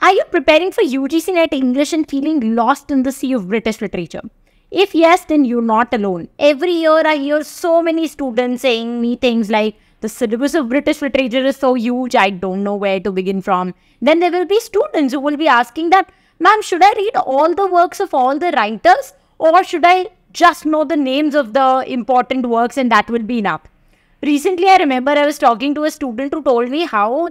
Are you preparing for UGC NET English and feeling lost in the sea of British literature? If yes, then you're not alone. Every year I hear so many students saying me things like, the syllabus of British literature is so huge, I don't know where to begin from. Then there will be students who will be asking that, ma'am, should I read all the works of all the writers or should I just know the names of the important works and that will be enough? Recently, I remember I was talking to a student who told me how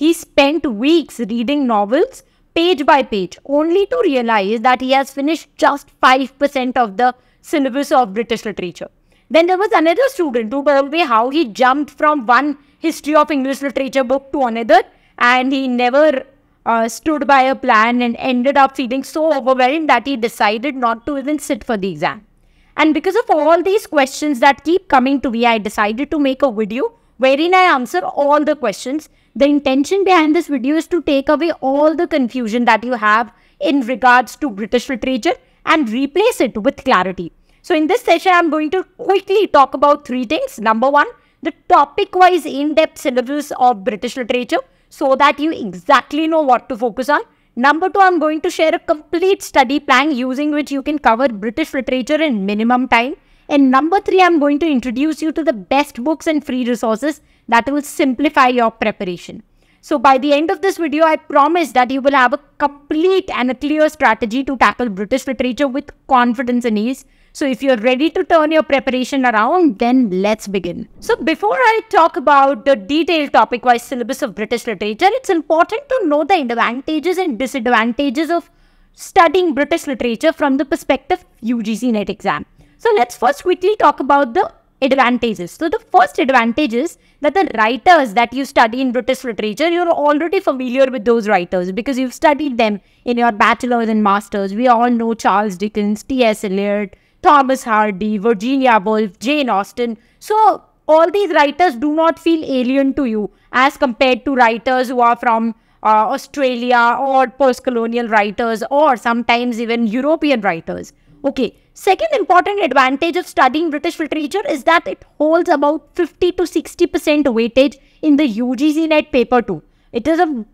he spent weeks reading novels page by page, only to realize that he has finished just 5% of the syllabus of British literature. Then there was another student who told me how he jumped from one history of English literature book to another and he never uh, stood by a plan and ended up feeling so overwhelmed that he decided not to even sit for the exam. And because of all these questions that keep coming to me, I decided to make a video wherein I answer all the questions the intention behind this video is to take away all the confusion that you have in regards to British literature and replace it with clarity. So in this session, I'm going to quickly talk about three things. Number one, the topic-wise in-depth syllabus of British literature so that you exactly know what to focus on. Number two, I'm going to share a complete study plan using which you can cover British literature in minimum time. And number three, I'm going to introduce you to the best books and free resources that will simplify your preparation. So by the end of this video, I promise that you will have a complete and a clear strategy to tackle British literature with confidence and ease. So if you're ready to turn your preparation around, then let's begin. So before I talk about the detailed topic-wise syllabus of British literature, it's important to know the advantages and disadvantages of studying British literature from the perspective UGC NET exam. So let's first quickly talk about the advantages. So the first advantage is that the writers that you study in British literature, you're already familiar with those writers because you've studied them in your bachelor's and master's. We all know Charles Dickens, T.S. Eliot, Thomas Hardy, Virginia Woolf, Jane Austen. So all these writers do not feel alien to you as compared to writers who are from uh, Australia or post-colonial writers or sometimes even European writers. Okay, Second important advantage of studying British literature is that it holds about 50 to 60% weightage in the UGC NET paper too. It is a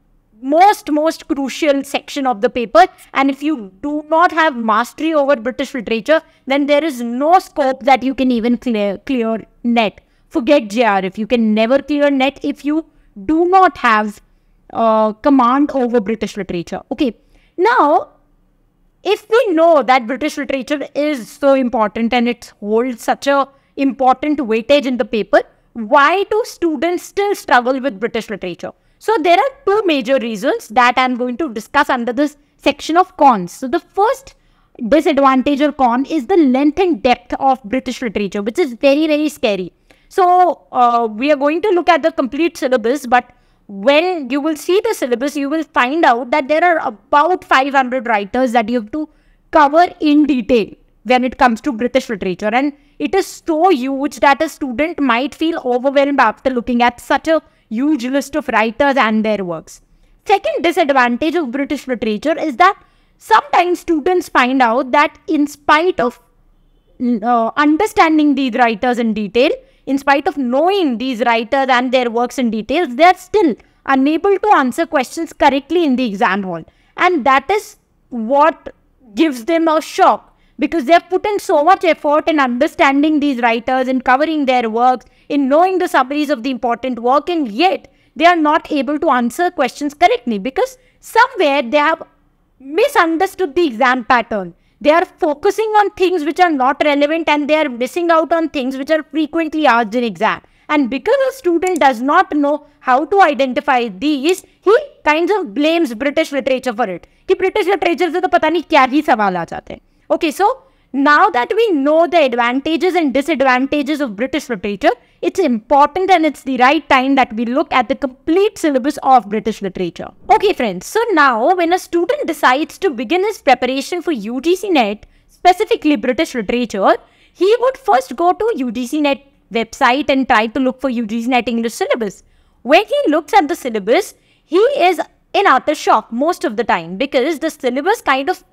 most most crucial section of the paper and if you do not have mastery over British literature then there is no scope that you can even clear, clear NET. Forget JRF. you can never clear NET if you do not have uh, command over British literature. Okay, now if we know that British literature is so important and it holds such a important weightage in the paper, why do students still struggle with British literature? So there are two major reasons that I'm going to discuss under this section of cons. So the first disadvantage or con is the length and depth of British literature, which is very, very scary. So uh, we are going to look at the complete syllabus, but when you will see the syllabus, you will find out that there are about 500 writers that you have to cover in detail when it comes to British literature. And it is so huge that a student might feel overwhelmed after looking at such a huge list of writers and their works. Second disadvantage of British literature is that sometimes students find out that in spite of uh, understanding these writers in detail, in spite of knowing these writers and their works in details, they are still unable to answer questions correctly in the exam hall. And that is what gives them a shock because they have put in so much effort in understanding these writers, in covering their works, in knowing the summaries of the important work, and yet they are not able to answer questions correctly because somewhere they have misunderstood the exam pattern. They are focusing on things which are not relevant and they are missing out on things which are frequently asked in exam. And because a student does not know how to identify these, he kind of blames British literature for it. कि British literature से तो पता नहीं क्या ही सवाल Okay, so now that we know the advantages and disadvantages of British literature, it's important and it's the right time that we look at the complete syllabus of British literature. Okay friends, so now when a student decides to begin his preparation for UGC NET, specifically British literature, he would first go to UGC NET website and try to look for UGC NET English syllabus. When he looks at the syllabus, he is in utter shock most of the time because the syllabus kind of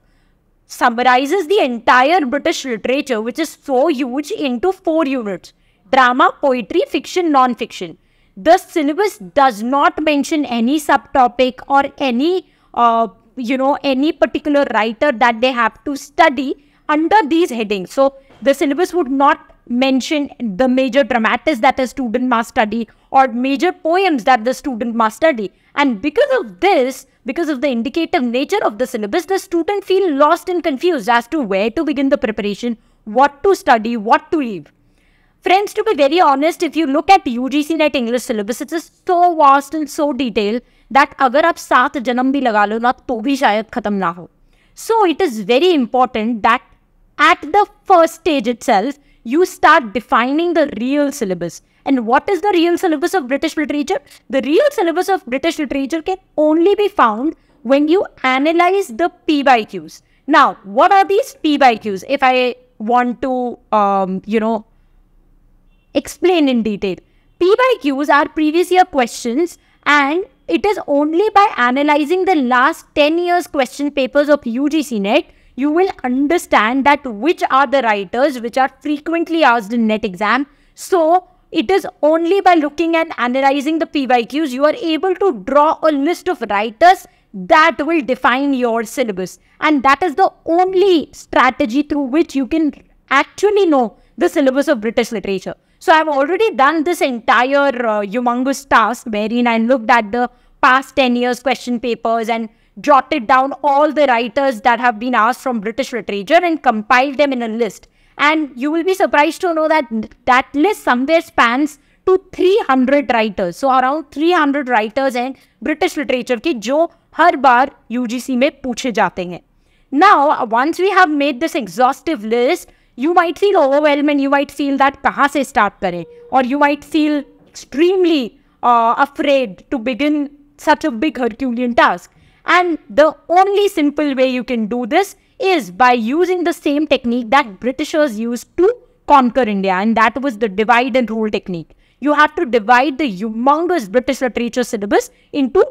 summarizes the entire British literature, which is so huge, into four units drama, poetry, fiction, non-fiction. The syllabus does not mention any subtopic or any, uh, you know, any particular writer that they have to study under these headings. So the syllabus would not mention the major dramatists that a student must study or major poems that the student must study. And because of this, because of the indicative nature of the syllabus, the student feel lost and confused as to where to begin the preparation, what to study, what to leave. Friends, to be very honest, if you look at UGC Net English syllabus, it is so vast and so detailed that agar आप saath janam bhi लगा लो ना तो भी शायद खत्म ना So it is very important that at the first stage itself, you start defining the real syllabus. And what is the real syllabus of British literature? The real syllabus of British literature can only be found when you analyze the P by Qs. Now, what are these P by Qs? If I want to, um, you know, Explain in detail. P by Qs are previous year questions and it is only by analyzing the last 10 years question papers of UGC NET you will understand that which are the writers which are frequently asked in NET exam. So it is only by looking and analyzing the PYQs you are able to draw a list of writers that will define your syllabus. And that is the only strategy through which you can actually know the syllabus of British literature. So I've already done this entire uh, humongous task wherein I looked at the past 10 years question papers and jotted down all the writers that have been asked from British literature and compiled them in a list. And you will be surprised to know that that list somewhere spans to 300 writers. So around 300 writers and British literature के जो हर बार UGC में पूछे जाते हैं. Now once we have made this exhaustive list, you might feel overwhelmed and you might feel that kahan se start kare or you might feel extremely uh, afraid to begin such a big herculean task and the only simple way you can do this is by using the same technique that britishers used to conquer india and that was the divide and rule technique you have to divide the humongous british literature syllabus into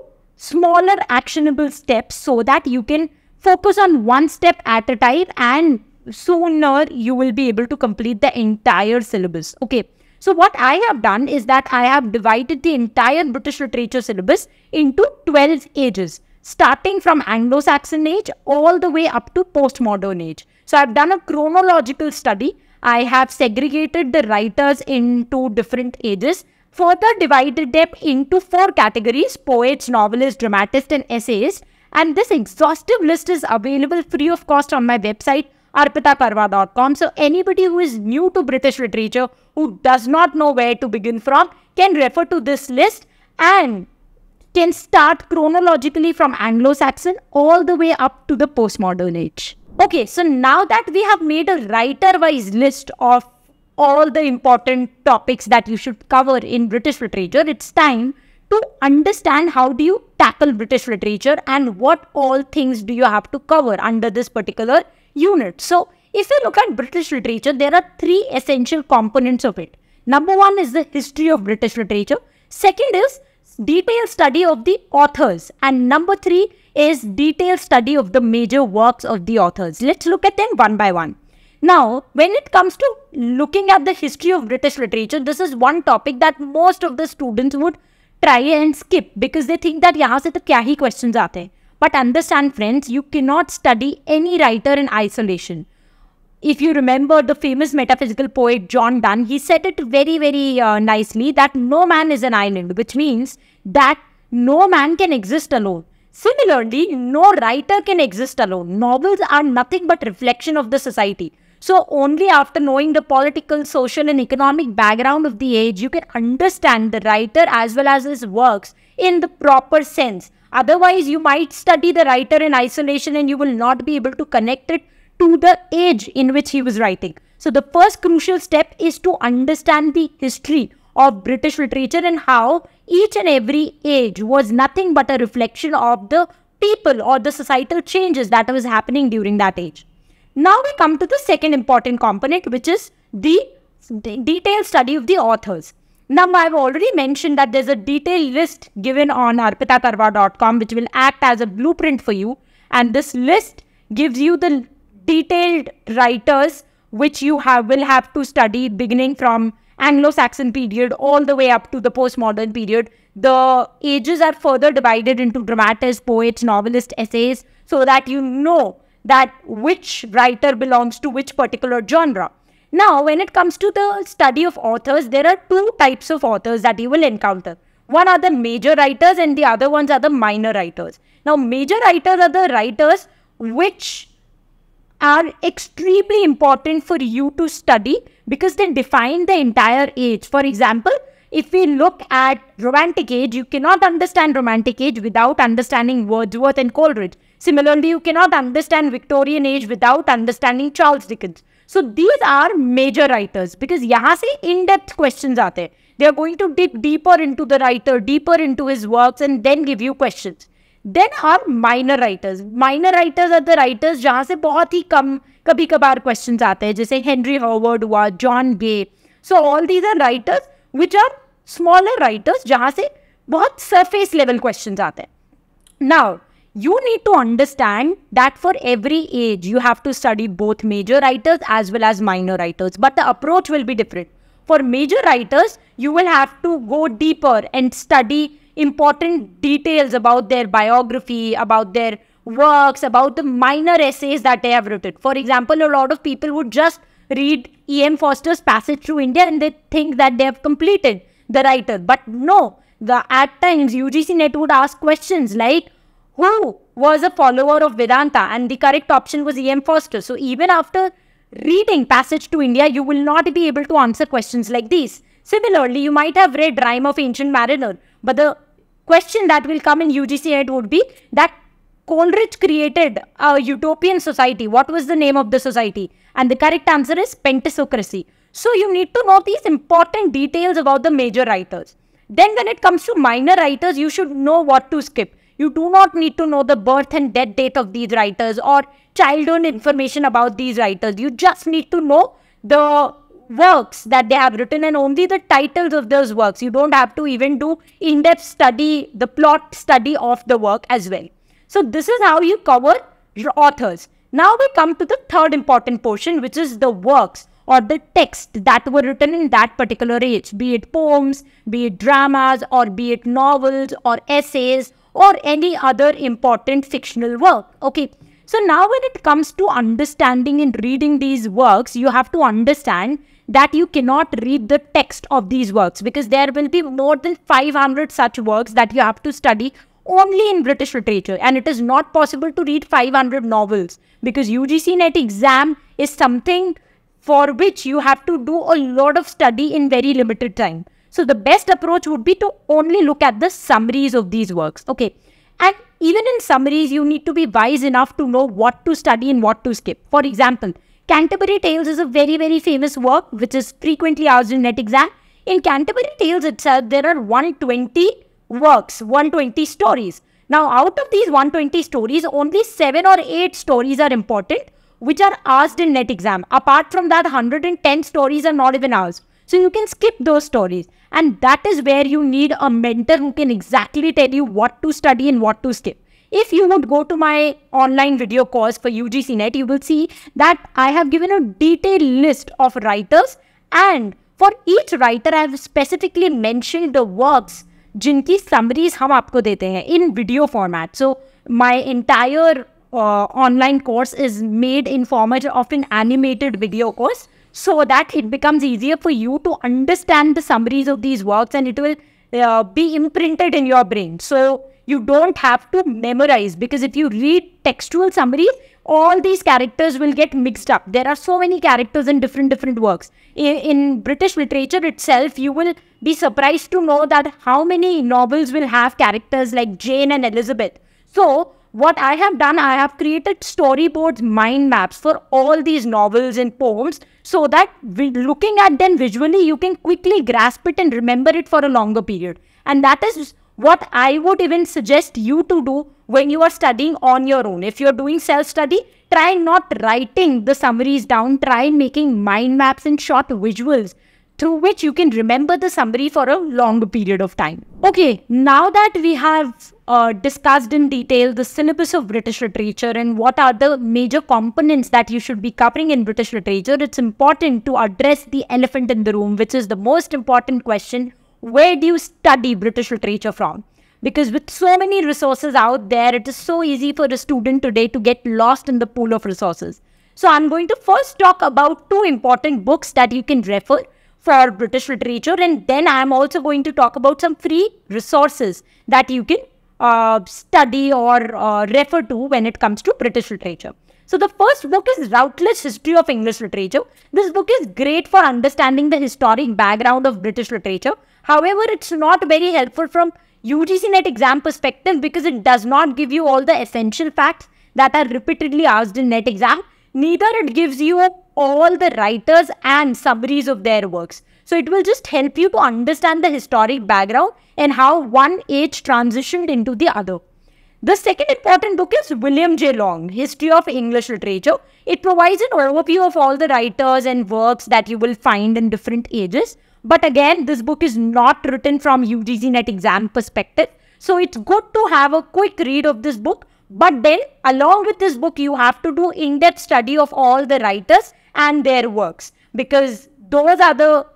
smaller actionable steps so that you can focus on one step at a time and sooner you will be able to complete the entire syllabus. Okay. So what I have done is that I have divided the entire British literature syllabus into 12 ages, starting from Anglo-Saxon age all the way up to postmodern age. So I've done a chronological study. I have segregated the writers into different ages, further divided them into four categories, poets, novelists, dramatists and essayists. And this exhaustive list is available free of cost on my website arpitaparva.com. So anybody who is new to British literature, who does not know where to begin from, can refer to this list and can start chronologically from Anglo-Saxon all the way up to the postmodern age. Okay, so now that we have made a writer-wise list of all the important topics that you should cover in British literature, it's time to understand how do you tackle British literature and what all things do you have to cover under this particular unit. So, if you look at British literature, there are three essential components of it. Number one is the history of British literature. Second is detailed study of the authors. And number three is detailed study of the major works of the authors. Let's look at them one by one. Now, when it comes to looking at the history of British literature, this is one topic that most of the students would try and skip because they think that yahan se to kya hi questions aate hain. But understand, friends, you cannot study any writer in isolation. If you remember the famous metaphysical poet John Donne, he said it very, very uh, nicely that no man is an island, which means that no man can exist alone. Similarly, no writer can exist alone. Novels are nothing but reflection of the society. So only after knowing the political, social and economic background of the age, you can understand the writer as well as his works in the proper sense. Otherwise, you might study the writer in isolation and you will not be able to connect it to the age in which he was writing. So the first crucial step is to understand the history of British literature and how each and every age was nothing but a reflection of the people or the societal changes that was happening during that age. Now we come to the second important component which is the detailed study of the authors. Now, I've already mentioned that there's a detailed list given on arpitatarwa.com which will act as a blueprint for you. And this list gives you the detailed writers which you have will have to study beginning from Anglo-Saxon period all the way up to the postmodern period. The ages are further divided into dramatists, poets, novelists, essays so that you know that which writer belongs to which particular genre. Now, when it comes to the study of authors, there are two types of authors that you will encounter. One are the major writers and the other ones are the minor writers. Now, major writers are the writers which are extremely important for you to study because they define the entire age. For example, if we look at romantic age, you cannot understand romantic age without understanding Wordsworth and Coleridge. Similarly, you cannot understand Victorian age without understanding Charles Dickens. So these are major writers because यहाँ से in depth question आते हैं they are going to dip deeper into the writer deeper into his work and then give you question then are minor writers minor writers are the writers जहाँ से बहुत ही कम कभी कभार question आते हैं जैसे हेनरी हॉवर्ड हुआ John Gay so all these are writers which are smaller writers जहाँ से बहुत सरफेस लेवल क्वेश्चन आते हैं now you need to understand that for every age, you have to study both major writers as well as minor writers, but the approach will be different. For major writers, you will have to go deeper and study important details about their biography, about their works, about the minor essays that they have written. For example, a lot of people would just read E.M. Foster's Passage Through India and they think that they have completed the writer. But no, the, at times UGC Net would ask questions like, who was a follower of Vedanta and the correct option was E.M. Foster. So even after reading Passage to India, you will not be able to answer questions like these. Similarly, you might have read Rhyme of Ancient Mariner, but the question that will come in UGC would be that Coleridge created a utopian society. What was the name of the society? And the correct answer is Pentasocracy. So you need to know these important details about the major writers. Then when it comes to minor writers, you should know what to skip. You do not need to know the birth and death date of these writers or childhood information about these writers. You just need to know the works that they have written and only the titles of those works. You don't have to even do in-depth study, the plot study of the work as well. So this is how you cover your authors. Now we come to the third important portion which is the works or the text that were written in that particular age, be it poems, be it dramas or be it novels or essays or any other important fictional work. Okay. So now when it comes to understanding and reading these works, you have to understand that you cannot read the text of these works because there will be more than 500 such works that you have to study only in British literature and it is not possible to read 500 novels because UGC NET exam is something for which you have to do a lot of study in very limited time. So the best approach would be to only look at the summaries of these works. Okay. And even in summaries, you need to be wise enough to know what to study and what to skip. For example, Canterbury Tales is a very, very famous work which is frequently asked in NET exam. In Canterbury Tales itself, there are 120 works, 120 stories. Now, out of these 120 stories, only 7 or 8 stories are important which are asked in NET exam. Apart from that, 110 stories are not even asked. So you can skip those stories. And that is where you need a mentor who can exactly tell you what to study and what to skip. If you would go to my online video course for UGC Net, you will see that I have given a detailed list of writers and for each writer I have specifically mentioned the works jinki summaries हम aapko dete hai in video format. So my entire uh, online course is made in format of an animated video course so that it becomes easier for you to understand the summaries of these works and it will uh, be imprinted in your brain. So you don't have to memorize because if you read textual summaries, all these characters will get mixed up. There are so many characters in different different works. In, in British literature itself, you will be surprised to know that how many novels will have characters like Jane and Elizabeth. So what I have done, I have created storyboards, mind maps for all these novels and poems so that looking at them visually, you can quickly grasp it and remember it for a longer period. And that is what I would even suggest you to do when you are studying on your own. If you're doing self-study, try not writing the summaries down, try making mind maps and short visuals through which you can remember the summary for a long period of time. Okay, now that we have uh, discussed in detail the syllabus of British literature and what are the major components that you should be covering in British literature, it's important to address the elephant in the room, which is the most important question where do you study British literature from? Because with so many resources out there, it is so easy for a student today to get lost in the pool of resources. So I'm going to first talk about two important books that you can refer for British literature and then I am also going to talk about some free resources that you can uh, study or uh, refer to when it comes to British literature. So the first book is Routledge History of English Literature. This book is great for understanding the historic background of British literature. However, it's not very helpful from UGC NET exam perspective because it does not give you all the essential facts that are repeatedly asked in NET exam neither it gives you all the writers and summaries of their works. So it will just help you to understand the historic background and how one age transitioned into the other. The second important book is William J. Long, History of English Literature. It provides an overview of all the writers and works that you will find in different ages. But again, this book is not written from UGC NET exam perspective. So it's good to have a quick read of this book but then along with this book, you have to do in-depth study of all the writers and their works because those are the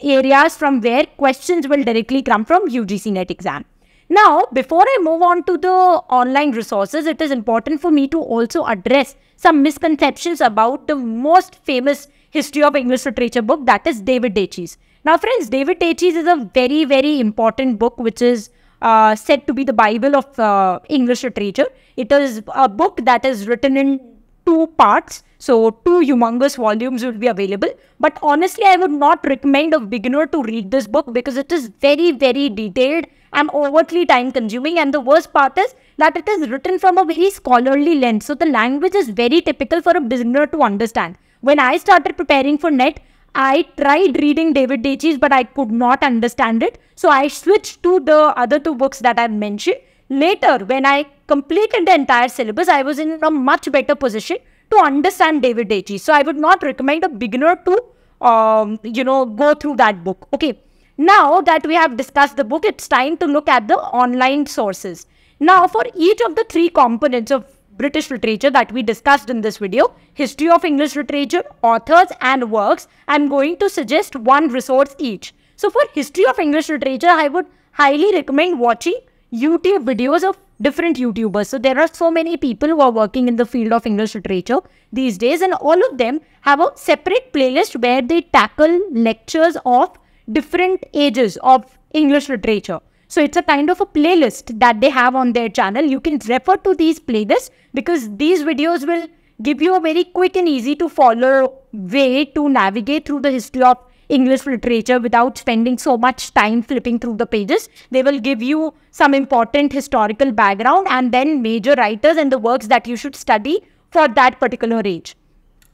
areas from where questions will directly come from UGC NET exam. Now, before I move on to the online resources, it is important for me to also address some misconceptions about the most famous history of English literature book that is David Dachis. Now friends, David Dachis is a very, very important book which is uh, said to be the Bible of uh, English literature. It is a book that is written in two parts. So two humongous volumes will be available. But honestly, I would not recommend a beginner to read this book because it is very, very detailed and overtly time consuming. And the worst part is that it is written from a very scholarly lens. So the language is very typical for a beginner to understand. When I started preparing for NET, I tried reading David Deitch's, but I could not understand it. So I switched to the other two books that I mentioned. Later, when I completed the entire syllabus, I was in a much better position to understand David Deitch. So I would not recommend a beginner to, um, you know, go through that book. Okay. Now that we have discussed the book, it's time to look at the online sources. Now, for each of the three components of British literature that we discussed in this video, history of English literature, authors and works, I'm going to suggest one resource each. So for history of English literature, I would highly recommend watching YouTube videos of different YouTubers. So there are so many people who are working in the field of English literature these days and all of them have a separate playlist where they tackle lectures of different ages of English literature. So it's a kind of a playlist that they have on their channel. You can refer to these playlists because these videos will give you a very quick and easy to follow way to navigate through the history of English literature without spending so much time flipping through the pages. They will give you some important historical background and then major writers and the works that you should study for that particular age.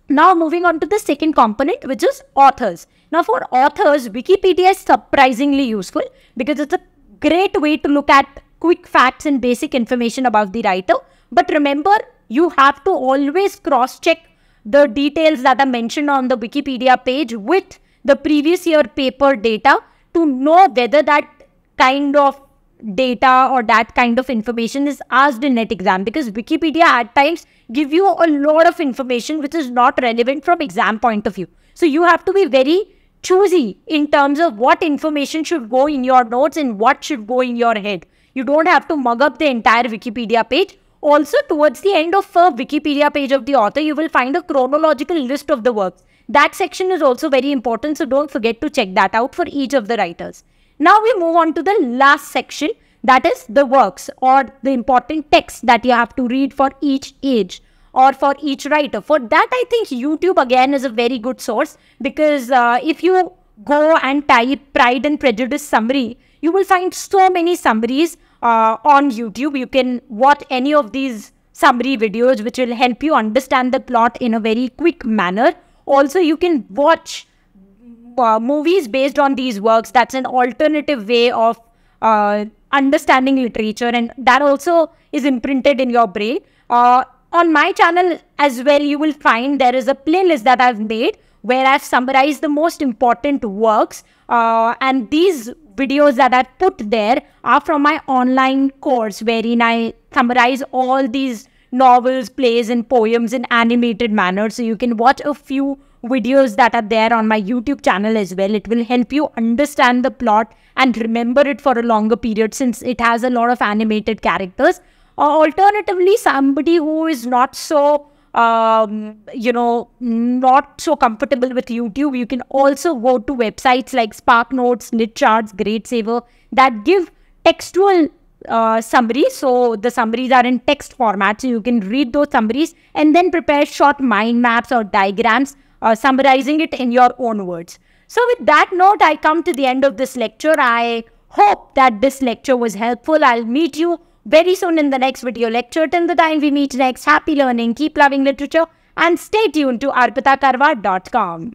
Now moving on to the second component which is authors. Now for authors, Wikipedia is surprisingly useful because it's a great way to look at quick facts and basic information about the writer. But remember, you have to always cross-check the details that are mentioned on the Wikipedia page with the previous year paper data to know whether that kind of data or that kind of information is asked in net exam because Wikipedia at times give you a lot of information which is not relevant from exam point of view. So you have to be very choosy in terms of what information should go in your notes and what should go in your head. You don't have to mug up the entire Wikipedia page. Also, towards the end of a Wikipedia page of the author, you will find a chronological list of the works. That section is also very important, so don't forget to check that out for each of the writers. Now we move on to the last section, that is the works or the important texts that you have to read for each age or for each writer. For that, I think YouTube again is a very good source because uh, if you go and type Pride and Prejudice summary, you will find so many summaries uh, on YouTube. You can watch any of these summary videos which will help you understand the plot in a very quick manner. Also, you can watch uh, movies based on these works. That's an alternative way of uh, understanding literature and that also is imprinted in your brain. Uh, on my channel as well, you will find there is a playlist that I've made where I've summarized the most important works. Uh, and these videos that I've put there are from my online course wherein I summarize all these novels, plays and poems in animated manner. So you can watch a few videos that are there on my YouTube channel as well. It will help you understand the plot and remember it for a longer period since it has a lot of animated characters. Uh, alternatively, somebody who is not so, um, you know, not so comfortable with YouTube, you can also go to websites like Spark Notes, great saver that give textual uh, So the summaries are in text format. So you can read those summaries and then prepare short mind maps or diagrams uh, summarizing it in your own words. So with that note, I come to the end of this lecture. I hope that this lecture was helpful. I'll meet you very soon in the next video lecture. Till the time we meet next, happy learning, keep loving literature and stay tuned to arpitakarwa.com.